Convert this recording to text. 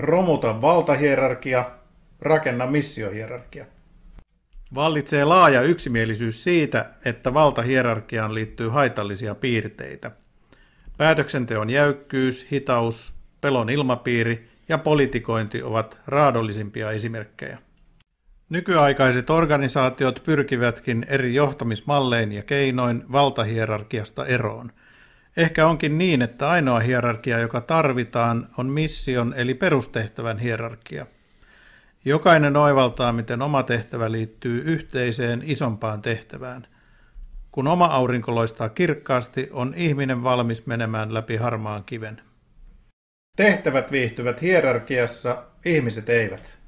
Romuta valtahierarkia, rakenna missiohierarkia. Vallitsee laaja yksimielisyys siitä, että valtahierarkiaan liittyy haitallisia piirteitä. Päätöksenteon jäykkyys, hitaus, pelon ilmapiiri ja politikointi ovat raadollisimpia esimerkkejä. Nykyaikaiset organisaatiot pyrkivätkin eri johtamismallein ja keinoin valtahierarkiasta eroon – Ehkä onkin niin, että ainoa hierarkia, joka tarvitaan, on mission eli perustehtävän hierarkia. Jokainen oivaltaa, miten oma tehtävä liittyy yhteiseen isompaan tehtävään. Kun oma aurinko loistaa kirkkaasti, on ihminen valmis menemään läpi harmaan kiven. Tehtävät viihtyvät hierarkiassa, ihmiset eivät.